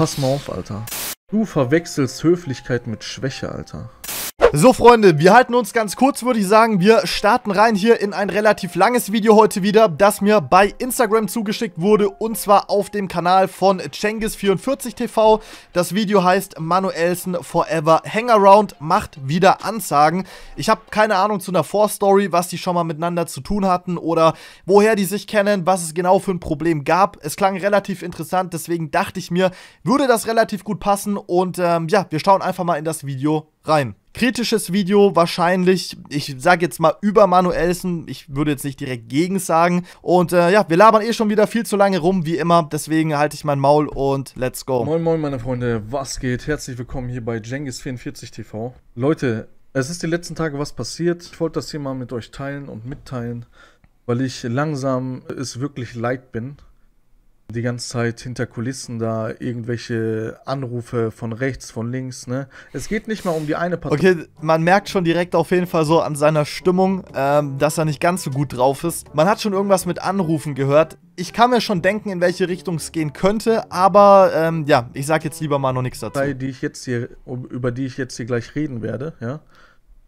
Pass mal auf, Alter. Du verwechselst Höflichkeit mit Schwäche, Alter. So Freunde, wir halten uns ganz kurz, würde ich sagen. Wir starten rein hier in ein relativ langes Video heute wieder, das mir bei Instagram zugeschickt wurde und zwar auf dem Kanal von cengiz 44 tv Das Video heißt Manuelsen Forever Hangaround macht wieder Ansagen. Ich habe keine Ahnung zu einer Vorstory, was die schon mal miteinander zu tun hatten oder woher die sich kennen, was es genau für ein Problem gab. Es klang relativ interessant, deswegen dachte ich mir, würde das relativ gut passen und ähm, ja, wir schauen einfach mal in das Video rein kritisches Video, wahrscheinlich, ich sage jetzt mal über Manuelsen, ich würde jetzt nicht direkt gegen sagen. Und äh, ja, wir labern eh schon wieder viel zu lange rum, wie immer, deswegen halte ich mein Maul und let's go. Moin moin meine Freunde, was geht? Herzlich willkommen hier bei Jengis44 TV. Leute, es ist die letzten Tage was passiert, ich wollte das hier mal mit euch teilen und mitteilen, weil ich langsam es wirklich leid bin, die ganze Zeit hinter Kulissen da irgendwelche Anrufe von rechts, von links, ne? Es geht nicht mal um die eine Partei. Okay, man merkt schon direkt auf jeden Fall so an seiner Stimmung, ähm, dass er nicht ganz so gut drauf ist. Man hat schon irgendwas mit Anrufen gehört. Ich kann mir schon denken, in welche Richtung es gehen könnte, aber ähm, ja, ich sag jetzt lieber mal noch nichts dazu. Die ich jetzt hier, über die ich jetzt hier gleich reden werde, ja?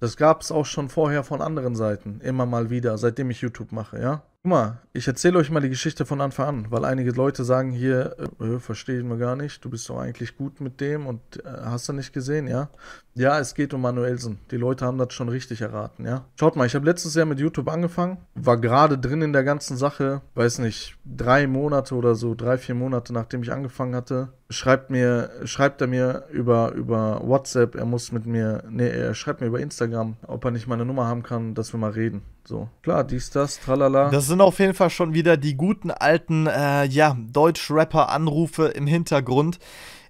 Das gab es auch schon vorher von anderen Seiten, immer mal wieder, seitdem ich YouTube mache, ja? Guck mal, ich erzähle euch mal die Geschichte von Anfang an, weil einige Leute sagen hier, äh, verstehen wir gar nicht, du bist doch eigentlich gut mit dem und äh, hast du nicht gesehen, ja? Ja, es geht um Manuelsen. Die Leute haben das schon richtig erraten, ja? Schaut mal, ich habe letztes Jahr mit YouTube angefangen, war gerade drin in der ganzen Sache, weiß nicht, drei Monate oder so, drei, vier Monate nachdem ich angefangen hatte, schreibt mir, schreibt er mir über, über WhatsApp, er muss mit mir, nee, er schreibt mir über Instagram, ob er nicht meine Nummer haben kann, dass wir mal reden. So, klar, dies, das, tralala. Das sind auf jeden Fall schon wieder die guten alten, äh, ja, Deutsch-Rapper-Anrufe im Hintergrund.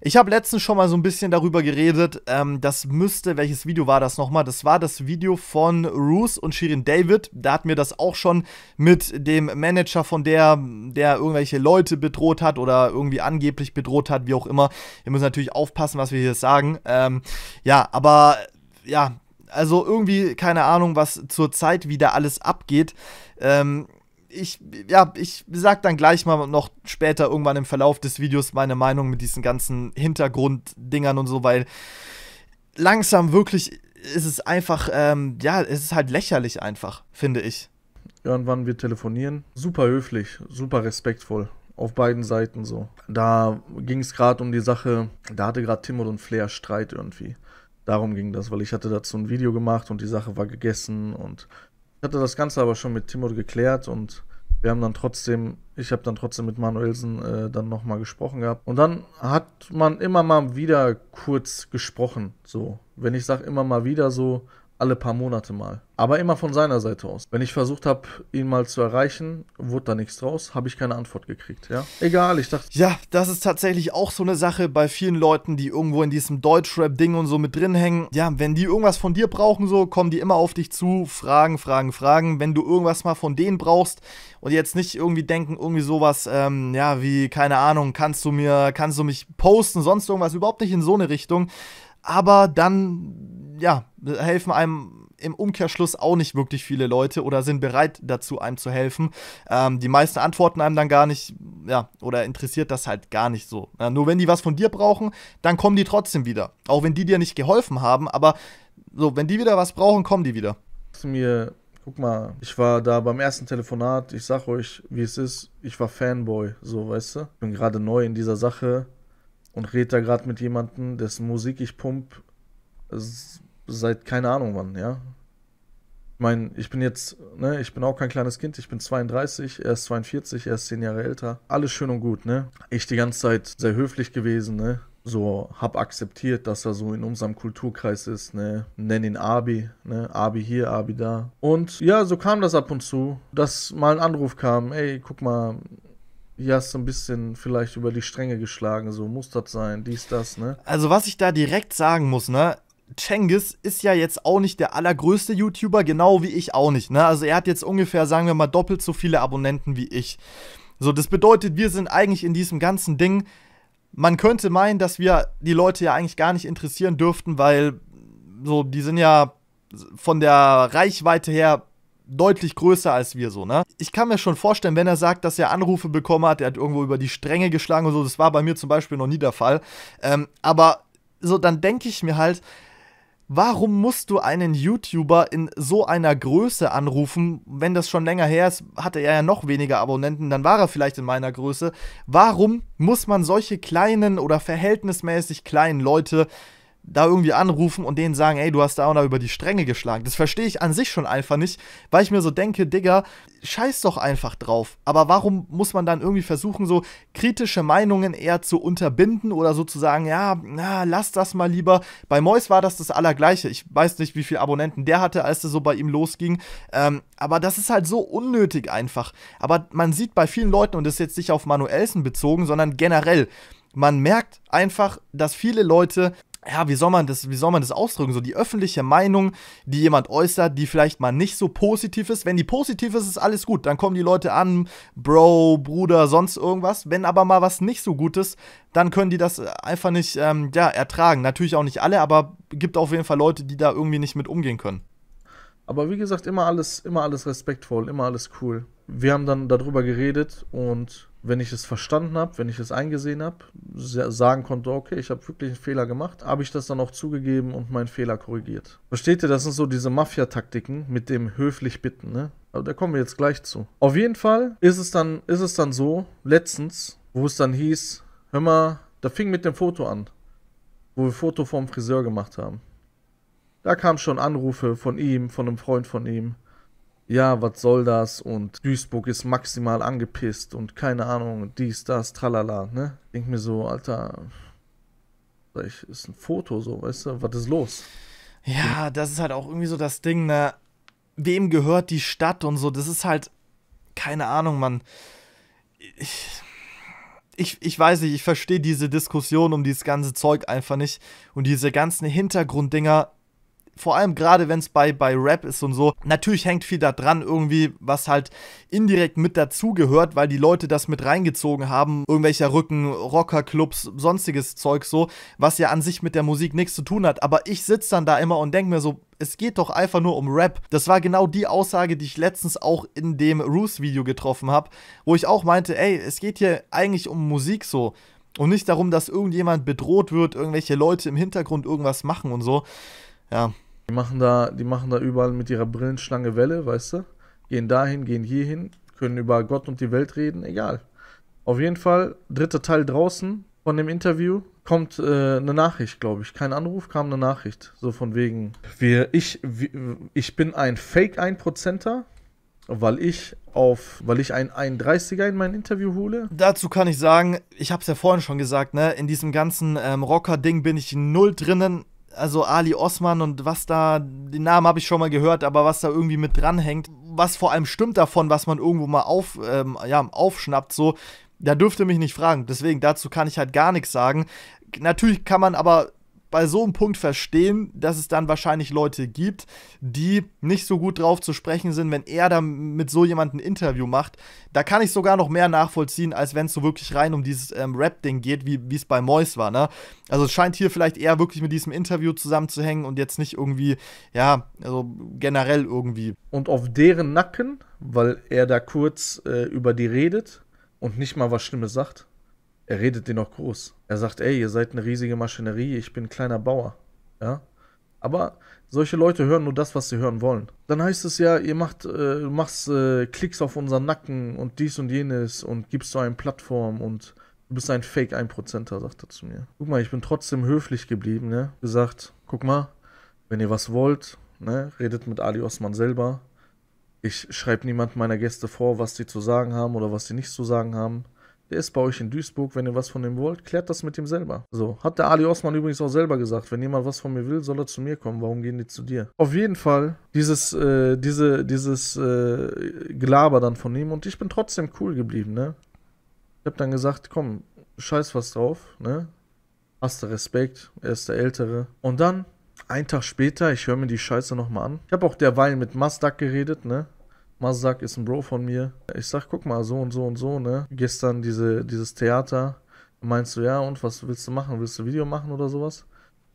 Ich habe letztens schon mal so ein bisschen darüber geredet. Ähm, das müsste, welches Video war das nochmal? Das war das Video von Ruth und Shirin David. Da hat mir das auch schon mit dem Manager von der, der irgendwelche Leute bedroht hat oder irgendwie angeblich bedroht hat, wie auch immer. Wir müssen natürlich aufpassen, was wir hier sagen. Ähm, ja, aber ja, also irgendwie, keine Ahnung, was zurzeit wieder alles abgeht. Ähm, ich, ja, ich sag dann gleich mal noch später irgendwann im Verlauf des Videos meine Meinung mit diesen ganzen Hintergrunddingern und so, weil langsam wirklich ist es einfach, ähm, ja, es ist halt lächerlich einfach, finde ich. Irgendwann wir telefonieren. Super höflich, super respektvoll. Auf beiden Seiten so. Da ging es gerade um die Sache, da hatte gerade Timur und Flair Streit irgendwie. Darum ging das, weil ich hatte dazu ein Video gemacht und die Sache war gegessen und ich hatte das Ganze aber schon mit Timo geklärt und wir haben dann trotzdem, ich habe dann trotzdem mit Manuelsen äh, dann nochmal gesprochen gehabt. Und dann hat man immer mal wieder kurz gesprochen, so. Wenn ich sage immer mal wieder so, alle paar Monate mal. Aber immer von seiner Seite aus. Wenn ich versucht habe, ihn mal zu erreichen, wurde da nichts draus, habe ich keine Antwort gekriegt, ja? Egal, ich dachte. Ja, das ist tatsächlich auch so eine Sache bei vielen Leuten, die irgendwo in diesem Deutschrap-Ding und so mit drin hängen. Ja, wenn die irgendwas von dir brauchen, so, kommen die immer auf dich zu, fragen, fragen, fragen. Wenn du irgendwas mal von denen brauchst und jetzt nicht irgendwie denken, irgendwie sowas, ähm, ja, wie, keine Ahnung, kannst du mir, kannst du mich posten, sonst irgendwas, überhaupt nicht in so eine Richtung. Aber dann ja, helfen einem im Umkehrschluss auch nicht wirklich viele Leute oder sind bereit dazu, einem zu helfen. Ähm, die meisten antworten einem dann gar nicht, ja, oder interessiert das halt gar nicht so. Ja, nur wenn die was von dir brauchen, dann kommen die trotzdem wieder. Auch wenn die dir nicht geholfen haben, aber so, wenn die wieder was brauchen, kommen die wieder. Zu mir guck mal, ich war da beim ersten Telefonat, ich sag euch, wie es ist, ich war Fanboy, so, weißt du? Ich Bin gerade neu in dieser Sache und rede da gerade mit jemandem, dessen Musik ich pump seit keine Ahnung wann, ja. Ich meine, ich bin jetzt, ne, ich bin auch kein kleines Kind, ich bin 32, er ist 42, er ist 10 Jahre älter. Alles schön und gut, ne? Ich die ganze Zeit sehr höflich gewesen, ne? So, hab akzeptiert, dass er so in unserem Kulturkreis ist, ne? Nenn ihn Abi, ne? Abi hier, Abi da. Und ja, so kam das ab und zu, dass mal ein Anruf kam, ey, guck mal, hier hast du ein bisschen vielleicht über die Stränge geschlagen, so muss das sein, dies, das, ne? Also, was ich da direkt sagen muss, ne? Cengiz ist ja jetzt auch nicht der allergrößte YouTuber, genau wie ich auch nicht. Ne? Also er hat jetzt ungefähr, sagen wir mal, doppelt so viele Abonnenten wie ich. So, das bedeutet, wir sind eigentlich in diesem ganzen Ding. Man könnte meinen, dass wir die Leute ja eigentlich gar nicht interessieren dürften, weil so, die sind ja von der Reichweite her deutlich größer als wir so, ne? Ich kann mir schon vorstellen, wenn er sagt, dass er Anrufe bekommen hat, er hat irgendwo über die Stränge geschlagen und so, das war bei mir zum Beispiel noch nie der Fall. Ähm, aber so, dann denke ich mir halt, Warum musst du einen YouTuber in so einer Größe anrufen? Wenn das schon länger her ist, hatte er ja noch weniger Abonnenten, dann war er vielleicht in meiner Größe. Warum muss man solche kleinen oder verhältnismäßig kleinen Leute da irgendwie anrufen und denen sagen, ey, du hast da auch noch über die Stränge geschlagen. Das verstehe ich an sich schon einfach nicht, weil ich mir so denke, Digga, scheiß doch einfach drauf. Aber warum muss man dann irgendwie versuchen, so kritische Meinungen eher zu unterbinden oder so zu sagen, ja, na, lass das mal lieber. Bei Mois war das das Allergleiche. Ich weiß nicht, wie viele Abonnenten der hatte, als das so bei ihm losging. Ähm, aber das ist halt so unnötig einfach. Aber man sieht bei vielen Leuten, und das ist jetzt nicht auf Manuelsen bezogen, sondern generell, man merkt einfach, dass viele Leute ja, wie soll man das, wie soll man das ausdrücken? So die öffentliche Meinung, die jemand äußert, die vielleicht mal nicht so positiv ist. Wenn die positiv ist, ist alles gut. Dann kommen die Leute an, Bro, Bruder, sonst irgendwas. Wenn aber mal was nicht so gut ist, dann können die das einfach nicht ähm, ja, ertragen. Natürlich auch nicht alle, aber gibt auf jeden Fall Leute, die da irgendwie nicht mit umgehen können. Aber wie gesagt, immer alles, immer alles respektvoll, immer alles cool. Wir haben dann darüber geredet und wenn ich es verstanden habe, wenn ich es eingesehen habe, sagen konnte, okay, ich habe wirklich einen Fehler gemacht, habe ich das dann auch zugegeben und meinen Fehler korrigiert. Versteht ihr, das sind so diese Mafia-Taktiken mit dem höflich bitten, ne? Aber da kommen wir jetzt gleich zu. Auf jeden Fall ist es dann, ist es dann so, letztens, wo es dann hieß, hör mal, da fing mit dem Foto an, wo wir Foto vom Friseur gemacht haben. Da kamen schon Anrufe von ihm, von einem Freund von ihm. Ja, was soll das? Und Duisburg ist maximal angepisst und keine Ahnung, dies, das, tralala, ne? Denk mir so, Alter, ist ein Foto so, weißt du, was ist los? Ja, das ist halt auch irgendwie so das Ding, ne? Wem gehört die Stadt und so? Das ist halt, keine Ahnung, Mann. Ich, ich, ich weiß nicht, ich verstehe diese Diskussion um dieses ganze Zeug einfach nicht. Und diese ganzen Hintergrunddinger vor allem gerade wenn es bei, bei Rap ist und so, natürlich hängt viel da dran, irgendwie, was halt indirekt mit dazugehört, weil die Leute das mit reingezogen haben, irgendwelcher Rücken, Rockerclubs, sonstiges Zeug so, was ja an sich mit der Musik nichts zu tun hat. Aber ich sitze dann da immer und denke mir so, es geht doch einfach nur um Rap. Das war genau die Aussage, die ich letztens auch in dem Roos-Video getroffen habe, wo ich auch meinte, ey, es geht hier eigentlich um Musik so. Und nicht darum, dass irgendjemand bedroht wird, irgendwelche Leute im Hintergrund irgendwas machen und so. Ja, die machen da, die machen da überall mit ihrer Brillenschlange Welle, weißt du? Gehen dahin, gehen hierhin, können über Gott und die Welt reden, egal. Auf jeden Fall, dritter Teil draußen von dem Interview kommt äh, eine Nachricht, glaube ich. Kein Anruf, kam eine Nachricht. So von wegen, wir, ich, wir, ich bin ein Fake einprozenter weil ich auf, weil ich einen 31er in mein Interview hole? Dazu kann ich sagen, ich habe es ja vorhin schon gesagt, ne? In diesem ganzen ähm, Rocker-Ding bin ich null drinnen also Ali Osman und was da, den Namen habe ich schon mal gehört, aber was da irgendwie mit dranhängt, was vor allem stimmt davon, was man irgendwo mal auf, ähm, ja, aufschnappt, so, da dürfte mich nicht fragen. Deswegen, dazu kann ich halt gar nichts sagen. Natürlich kann man aber bei so einem Punkt verstehen, dass es dann wahrscheinlich Leute gibt, die nicht so gut drauf zu sprechen sind, wenn er da mit so jemandem ein Interview macht. Da kann ich sogar noch mehr nachvollziehen, als wenn es so wirklich rein um dieses ähm, Rap-Ding geht, wie es bei Mois war. Ne? Also es scheint hier vielleicht eher wirklich mit diesem Interview zusammenzuhängen und jetzt nicht irgendwie, ja, also generell irgendwie. Und auf deren Nacken, weil er da kurz äh, über die redet und nicht mal was Schlimmes sagt er redet den auch groß. Er sagt, ey, ihr seid eine riesige Maschinerie, ich bin ein kleiner Bauer. Ja? Aber solche Leute hören nur das, was sie hören wollen. Dann heißt es ja, ihr macht, äh, machst äh, Klicks auf unseren Nacken und dies und jenes und gibst so eine Plattform und du bist ein Fake einprozenter sagt er zu mir. Guck mal, ich bin trotzdem höflich geblieben, ne? Gesagt, guck mal, wenn ihr was wollt, ne, redet mit Ali Osman selber. Ich schreibe niemand meiner Gäste vor, was sie zu sagen haben oder was sie nicht zu sagen haben. Der ist bei euch in Duisburg, wenn ihr was von ihm wollt, klärt das mit ihm selber. So, hat der Ali Osman übrigens auch selber gesagt, wenn jemand was von mir will, soll er zu mir kommen, warum gehen die zu dir? Auf jeden Fall, dieses, äh, diese, dieses äh, Gelaber dann von ihm und ich bin trotzdem cool geblieben, ne? Ich hab dann gesagt, komm, scheiß was drauf, ne? Hast du Respekt, er ist der Ältere. Und dann, einen Tag später, ich höre mir die Scheiße nochmal an. Ich habe auch derweil mit Masdak geredet, ne? Mazdak ist ein Bro von mir. Ich sag, guck mal, so und so und so, ne? Gestern diese, dieses Theater. Meinst du, ja, und was willst du machen? Willst du ein Video machen oder sowas?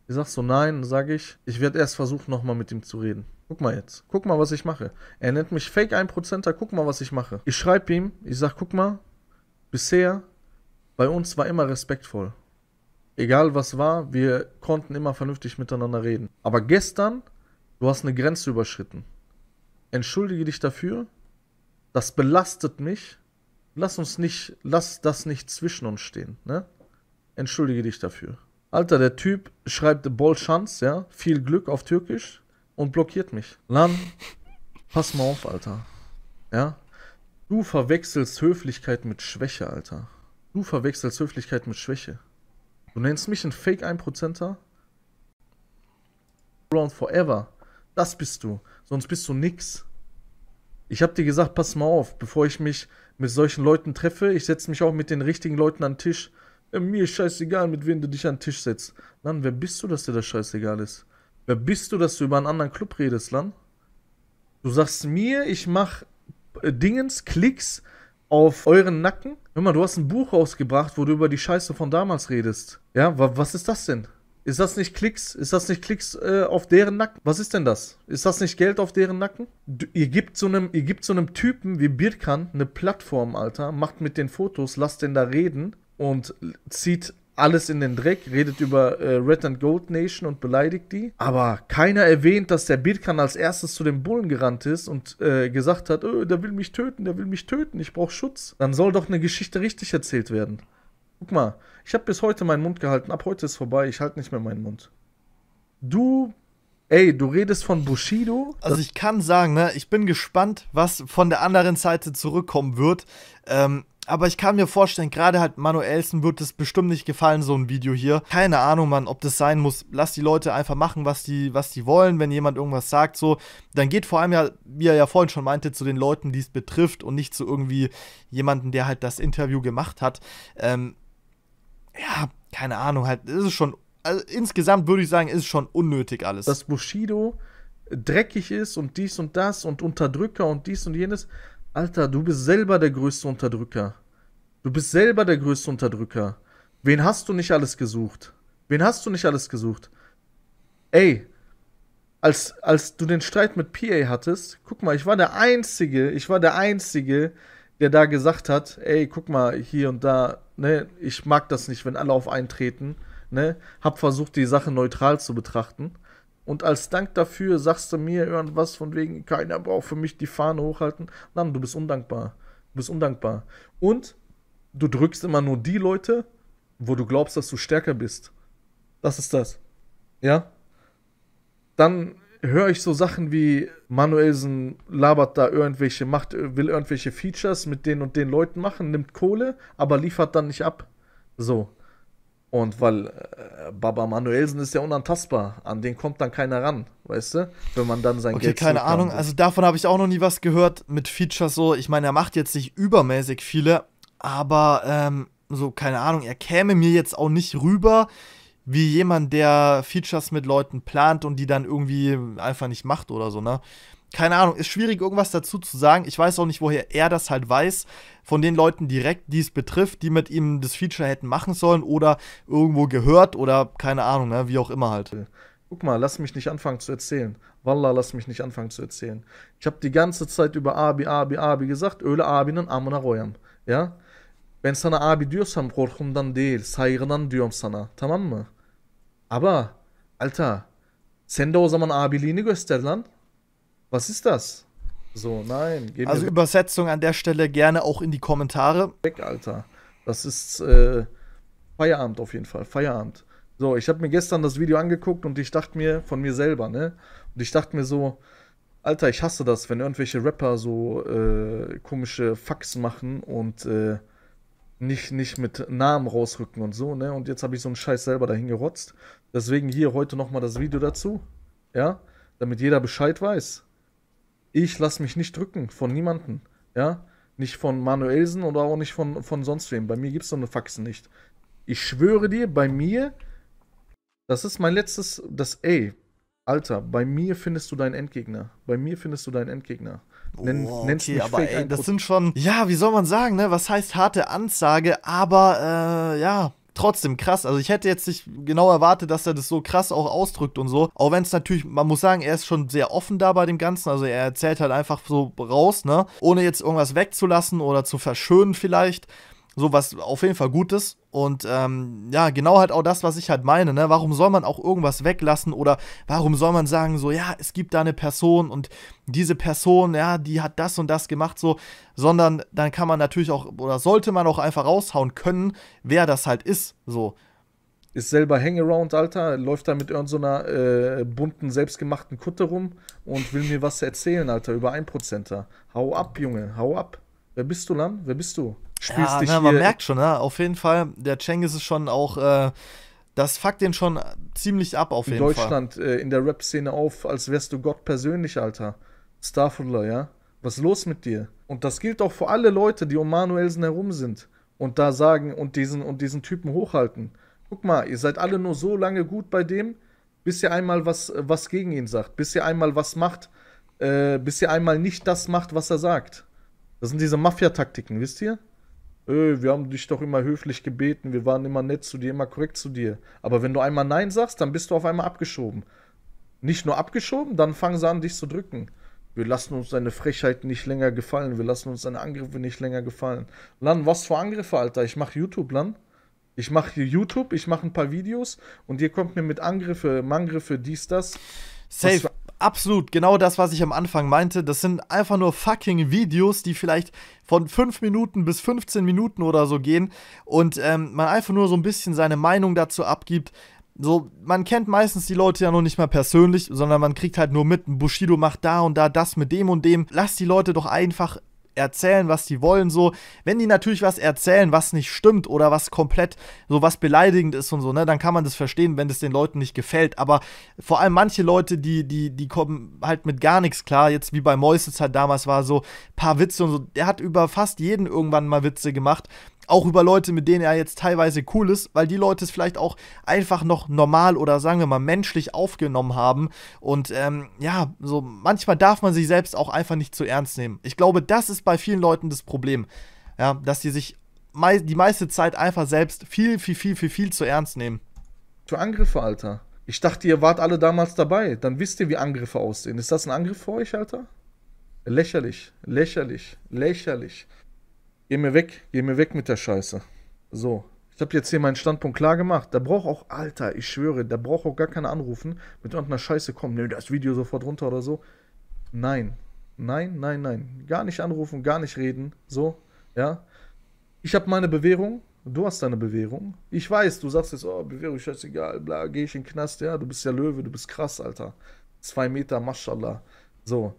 Ich sag so, nein, sag ich. Ich werde erst versuchen, nochmal mit ihm zu reden. Guck mal jetzt. Guck mal, was ich mache. Er nennt mich Fake 1%er. Guck mal, was ich mache. Ich schreibe ihm, ich sag, guck mal, bisher bei uns war immer respektvoll. Egal was war, wir konnten immer vernünftig miteinander reden. Aber gestern, du hast eine Grenze überschritten entschuldige dich dafür, das belastet mich, lass uns nicht, lass das nicht zwischen uns stehen, ne? Entschuldige dich dafür. Alter, der Typ schreibt Bol Chance, ja, viel Glück auf Türkisch und blockiert mich. Lan, pass mal auf, Alter. Ja? Du verwechselst Höflichkeit mit Schwäche, Alter. Du verwechselst Höflichkeit mit Schwäche. Du nennst mich ein Fake 1%er? Around forever. Das bist du. Sonst bist du nix. Ich hab dir gesagt, pass mal auf, bevor ich mich mit solchen Leuten treffe, ich setze mich auch mit den richtigen Leuten an den Tisch. Äh, mir ist scheißegal, mit wem du dich an den Tisch setzt. Lan, wer bist du, dass dir das scheißegal ist? Wer bist du, dass du über einen anderen Club redest, Lan? Du sagst mir, ich mach äh, Dingens, Klicks auf euren Nacken. Hör mal, du hast ein Buch rausgebracht, wo du über die Scheiße von damals redest. Ja, was ist das denn? Ist das nicht Klicks? Ist das nicht Klicks äh, auf deren Nacken? Was ist denn das? Ist das nicht Geld auf deren Nacken? Du, ihr, gebt so einem, ihr gebt so einem Typen wie Birkan eine Plattform, Alter, macht mit den Fotos, lasst den da reden und zieht alles in den Dreck, redet über äh, Red and Gold Nation und beleidigt die. Aber keiner erwähnt, dass der Birkan als erstes zu dem Bullen gerannt ist und äh, gesagt hat, öh, der will mich töten, der will mich töten, ich brauche Schutz. Dann soll doch eine Geschichte richtig erzählt werden. Guck mal, ich habe bis heute meinen Mund gehalten. Ab heute ist vorbei. Ich halte nicht mehr meinen Mund. Du, ey, du redest von Bushido. Also ich kann sagen, ne, ich bin gespannt, was von der anderen Seite zurückkommen wird. Ähm, aber ich kann mir vorstellen, gerade halt Manuelsen wird es bestimmt nicht gefallen, so ein Video hier. Keine Ahnung, Mann, ob das sein muss. Lass die Leute einfach machen, was die, was die wollen. Wenn jemand irgendwas sagt, so, dann geht vor allem ja, wie er ja vorhin schon meinte, zu den Leuten, die es betrifft und nicht zu irgendwie jemanden, der halt das Interview gemacht hat. Ähm, ja, keine Ahnung, halt, ist es schon, also insgesamt würde ich sagen, ist schon unnötig alles. Dass Bushido dreckig ist und dies und das und Unterdrücker und dies und jenes. Alter, du bist selber der größte Unterdrücker. Du bist selber der größte Unterdrücker. Wen hast du nicht alles gesucht? Wen hast du nicht alles gesucht? Ey, als, als du den Streit mit PA hattest, guck mal, ich war der Einzige, ich war der Einzige, der da gesagt hat, ey, guck mal, hier und da, ne, ich mag das nicht, wenn alle auf eintreten, ne, hab versucht, die Sache neutral zu betrachten. Und als Dank dafür sagst du mir irgendwas von wegen, keiner braucht für mich die Fahne hochhalten. Nein, du bist undankbar. Du bist undankbar. Und du drückst immer nur die Leute, wo du glaubst, dass du stärker bist. Das ist das. Ja? Dann höre ich so Sachen wie Manuelsen labert da irgendwelche, macht, will irgendwelche Features mit den und den Leuten machen, nimmt Kohle, aber liefert dann nicht ab. So. Und weil äh, Baba Manuelsen ist ja unantastbar, an den kommt dann keiner ran, weißt du? Wenn man dann sein okay, Geld. Okay, keine Ahnung, also davon habe ich auch noch nie was gehört mit Features so. Ich meine, er macht jetzt nicht übermäßig viele, aber ähm, so, keine Ahnung, er käme mir jetzt auch nicht rüber wie jemand, der Features mit Leuten plant und die dann irgendwie einfach nicht macht oder so, ne? Keine Ahnung, ist schwierig, irgendwas dazu zu sagen. Ich weiß auch nicht, woher er das halt weiß. Von den Leuten direkt, die es betrifft, die mit ihm das Feature hätten machen sollen oder irgendwo gehört oder keine Ahnung, ne? Wie auch immer halt. Guck mal, lass mich nicht anfangen zu erzählen. Wallah, lass mich nicht anfangen zu erzählen. Ich habe die ganze Zeit über Abi, Abi, Abi gesagt. Öyle Abinin amına koyam. Ja? Wenn sana abi diyorsam korkumdan değil, saygıdan diyorum sana. Tamam mı? Aber, Alter, sende o zaman abiliğini göster Was ist das? So, nein. also weg. Übersetzung an der Stelle gerne auch in die Kommentare. Weg, Alter. Das ist äh, Feierabend auf jeden Fall. Feierabend. So, ich habe mir gestern das Video angeguckt und ich dachte mir von mir selber, ne? Und ich dachte mir so, Alter, ich hasse das, wenn irgendwelche Rapper so äh, komische Faxen machen und äh, nicht, nicht mit Namen rausrücken und so, ne? Und jetzt habe ich so einen Scheiß selber dahin gerotzt. Deswegen hier heute nochmal das Video dazu, ja? Damit jeder Bescheid weiß. Ich lasse mich nicht drücken von niemandem. ja? Nicht von Manuelsen oder auch nicht von, von sonst wem. Bei mir gibt es so eine Faxe nicht. Ich schwöre dir, bei mir, das ist mein letztes, das, ey, Alter, bei mir findest du deinen Endgegner. Bei mir findest du deinen Endgegner. Nenn, oh, okay, aber ey, das sind schon, ja, wie soll man sagen, ne? Was heißt harte Ansage? Aber äh, ja, trotzdem krass. Also ich hätte jetzt nicht genau erwartet, dass er das so krass auch ausdrückt und so. Auch wenn es natürlich, man muss sagen, er ist schon sehr offen da bei dem Ganzen. Also er erzählt halt einfach so raus, ne? Ohne jetzt irgendwas wegzulassen oder zu verschönen vielleicht. So was auf jeden Fall Gutes. Und ähm, ja, genau halt auch das, was ich halt meine. Ne? Warum soll man auch irgendwas weglassen oder warum soll man sagen, so, ja, es gibt da eine Person und diese Person, ja, die hat das und das gemacht, so, sondern dann kann man natürlich auch oder sollte man auch einfach raushauen können, wer das halt ist, so. Ist selber Hangaround, Alter, läuft da mit irgendeiner äh, bunten, selbstgemachten Kutte rum und will mir was erzählen, Alter, über Einprozenter. Hau ab, Junge, hau ab. Wer bist du, Lan? Wer bist du? Spürst ja, dich na, ne, man merkt schon, ne? auf jeden Fall, der Cengiz ist es schon auch, äh, das fuckt den schon ziemlich ab, auf jeden Fall. In Deutschland, äh, in der Rap-Szene auf, als wärst du Gott persönlich, Alter. Starfuller, ja? Was ist los mit dir? Und das gilt auch für alle Leute, die um Manuelsen herum sind und da sagen und diesen, und diesen Typen hochhalten. Guck mal, ihr seid alle nur so lange gut bei dem, bis ihr einmal was, was gegen ihn sagt, bis ihr einmal was macht, äh, bis ihr einmal nicht das macht, was er sagt. Das sind diese Mafia-Taktiken, wisst ihr? öh, wir haben dich doch immer höflich gebeten, wir waren immer nett zu dir, immer korrekt zu dir. Aber wenn du einmal Nein sagst, dann bist du auf einmal abgeschoben. Nicht nur abgeschoben, dann fangen sie an, dich zu drücken. Wir lassen uns deine Frechheit nicht länger gefallen. Wir lassen uns deine Angriffe nicht länger gefallen. Lan, was für Angriffe, Alter? Ich mache YouTube, Lan. Ich mache YouTube, ich mache ein paar Videos und ihr kommt mir mit Angriffe, Mangriffe, dies, das. Safe absolut genau das, was ich am Anfang meinte. Das sind einfach nur fucking Videos, die vielleicht von 5 Minuten bis 15 Minuten oder so gehen und ähm, man einfach nur so ein bisschen seine Meinung dazu abgibt. So, man kennt meistens die Leute ja noch nicht mal persönlich, sondern man kriegt halt nur mit, Bushido macht da und da das mit dem und dem. Lass die Leute doch einfach erzählen, was die wollen, so. Wenn die natürlich was erzählen, was nicht stimmt oder was komplett so was beleidigend ist und so, ne, dann kann man das verstehen, wenn es den Leuten nicht gefällt. Aber vor allem manche Leute, die, die, die kommen halt mit gar nichts klar. Jetzt wie bei Moises halt damals war, so paar Witze und so. Der hat über fast jeden irgendwann mal Witze gemacht auch über Leute, mit denen er jetzt teilweise cool ist, weil die Leute es vielleicht auch einfach noch normal oder sagen wir mal menschlich aufgenommen haben. Und ähm, ja, so manchmal darf man sich selbst auch einfach nicht zu ernst nehmen. Ich glaube, das ist bei vielen Leuten das Problem, ja, dass die sich mei die meiste Zeit einfach selbst viel, viel, viel, viel, viel zu ernst nehmen. Für Angriffe, Alter. Ich dachte, ihr wart alle damals dabei. Dann wisst ihr, wie Angriffe aussehen. Ist das ein Angriff für euch, Alter? Lächerlich, lächerlich, lächerlich. Geh mir weg, geh mir weg mit der Scheiße. So, ich habe jetzt hier meinen Standpunkt klar gemacht. Da braucht auch, Alter, ich schwöre, da braucht auch gar keiner anrufen mit irgendeiner Scheiße kommen. Nö, das Video sofort runter oder so. Nein, nein, nein, nein. Gar nicht anrufen, gar nicht reden. So, ja. Ich habe meine Bewährung, du hast deine Bewährung. Ich weiß, du sagst jetzt, oh, Bewährung, scheißegal, bla, geh ich in den Knast, ja, du bist ja Löwe, du bist krass, Alter. Zwei Meter, Maschallah. So,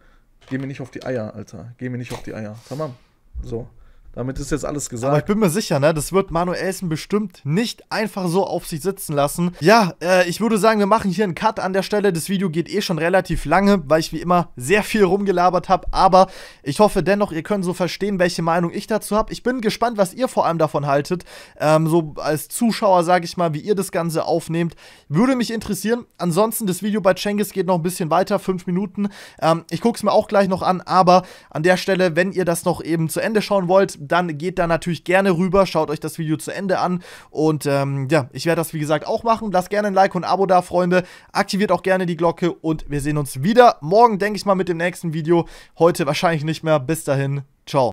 geh mir nicht auf die Eier, Alter. Geh mir nicht auf die Eier. Tamam. So. Damit ist jetzt alles gesagt. Aber ich bin mir sicher, ne, das wird Manuelsen bestimmt nicht einfach so auf sich sitzen lassen. Ja, äh, ich würde sagen, wir machen hier einen Cut an der Stelle. Das Video geht eh schon relativ lange, weil ich wie immer sehr viel rumgelabert habe. Aber ich hoffe dennoch, ihr könnt so verstehen, welche Meinung ich dazu habe. Ich bin gespannt, was ihr vor allem davon haltet. Ähm, so als Zuschauer, sage ich mal, wie ihr das Ganze aufnehmt. Würde mich interessieren. Ansonsten, das Video bei Cengiz geht noch ein bisschen weiter, fünf Minuten. Ähm, ich gucke es mir auch gleich noch an. Aber an der Stelle, wenn ihr das noch eben zu Ende schauen wollt, dann geht da natürlich gerne rüber, schaut euch das Video zu Ende an. Und ähm, ja, ich werde das wie gesagt auch machen. Lasst gerne ein Like und ein Abo da, Freunde. Aktiviert auch gerne die Glocke und wir sehen uns wieder morgen, denke ich mal, mit dem nächsten Video. Heute wahrscheinlich nicht mehr. Bis dahin, ciao.